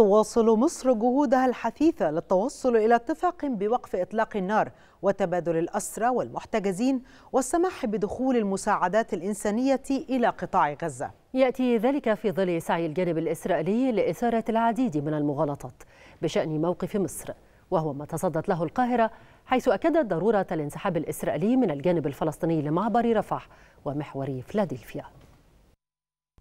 تواصل مصر جهودها الحثيثة للتوصل إلى اتفاق بوقف إطلاق النار وتبادل الأسرى والمحتجزين والسماح بدخول المساعدات الإنسانية إلى قطاع غزة يأتي ذلك في ظل سعي الجانب الإسرائيلي لإثارة العديد من المغالطات بشأن موقف مصر وهو ما تصدت له القاهرة حيث أكدت ضرورة الانسحاب الإسرائيلي من الجانب الفلسطيني لمعبر رفح ومحور فلادلفيا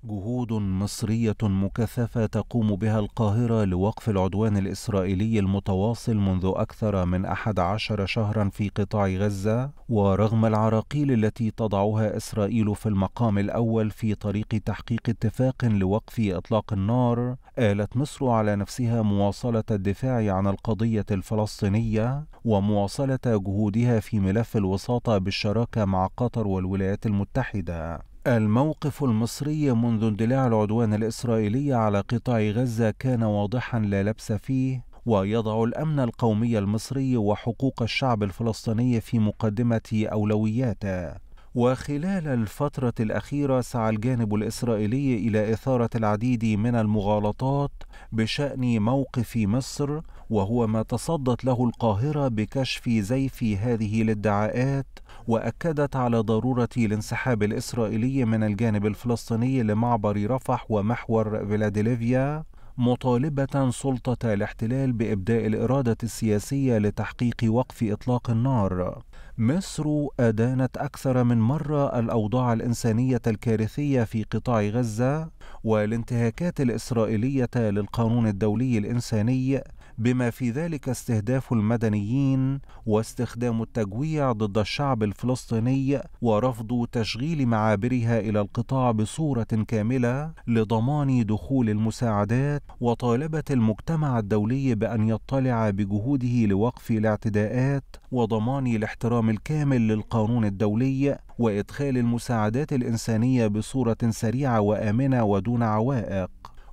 جهود مصرية مكثفة تقوم بها القاهرة لوقف العدوان الإسرائيلي المتواصل منذ أكثر من أحد عشر شهرا في قطاع غزة ورغم العراقيل التي تضعها إسرائيل في المقام الأول في طريق تحقيق اتفاق لوقف إطلاق النار آلت مصر على نفسها مواصلة الدفاع عن القضية الفلسطينية ومواصلة جهودها في ملف الوساطة بالشراكة مع قطر والولايات المتحدة الموقف المصري منذ اندلاع العدوان الإسرائيلي على قطاع غزة كان واضحا لا لبس فيه ويضع الأمن القومي المصري وحقوق الشعب الفلسطيني في مقدمة أولوياته وخلال الفترة الأخيرة سعى الجانب الإسرائيلي إلى إثارة العديد من المغالطات بشأن موقف مصر وهو ما تصدت له القاهرة بكشف زيف هذه الادعاءات وأكدت على ضرورة الانسحاب الإسرائيلي من الجانب الفلسطيني لمعبر رفح ومحور فيلادلفيا مطالبة سلطة الاحتلال بإبداء الإرادة السياسية لتحقيق وقف إطلاق النار. مصر أدانت أكثر من مرة الأوضاع الإنسانية الكارثية في قطاع غزة والانتهاكات الإسرائيلية للقانون الدولي الإنساني بما في ذلك استهداف المدنيين واستخدام التجويع ضد الشعب الفلسطيني ورفض تشغيل معابرها الى القطاع بصوره كامله لضمان دخول المساعدات وطالبت المجتمع الدولي بان يطلع بجهوده لوقف الاعتداءات وضمان الاحترام الكامل للقانون الدولي وادخال المساعدات الانسانيه بصوره سريعه وامنه ودون عوائق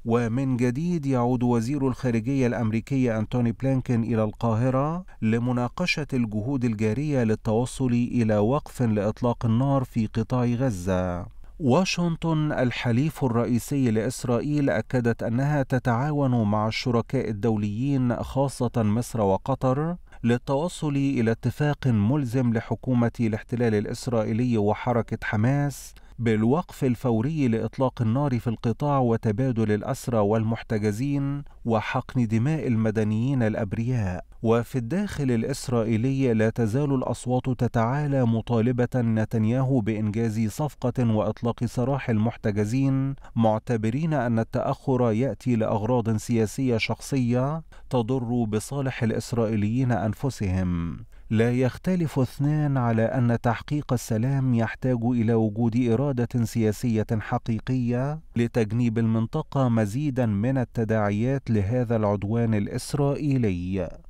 ومن جديد يعود وزير الخارجية الأمريكية أنتوني بلينكن إلى القاهرة لمناقشة الجهود الجارية للتوصل إلى وقف لإطلاق النار في قطاع غزة. واشنطن الحليف الرئيسي لإسرائيل أكدت أنها تتعاون مع الشركاء الدوليين خاصة مصر وقطر للتوصل إلى اتفاق ملزم لحكومة الاحتلال الإسرائيلي وحركة حماس بالوقف الفوري لإطلاق النار في القطاع وتبادل الأسرى والمحتجزين وحقن دماء المدنيين الأبرياء وفي الداخل الإسرائيلي لا تزال الأصوات تتعالى مطالبة نتنياهو بإنجاز صفقة وإطلاق سراح المحتجزين معتبرين أن التأخر يأتي لأغراض سياسية شخصية تضر بصالح الإسرائيليين أنفسهم لا يختلف اثنان على ان تحقيق السلام يحتاج الى وجود اراده سياسيه حقيقيه لتجنيب المنطقه مزيدا من التداعيات لهذا العدوان الاسرائيلي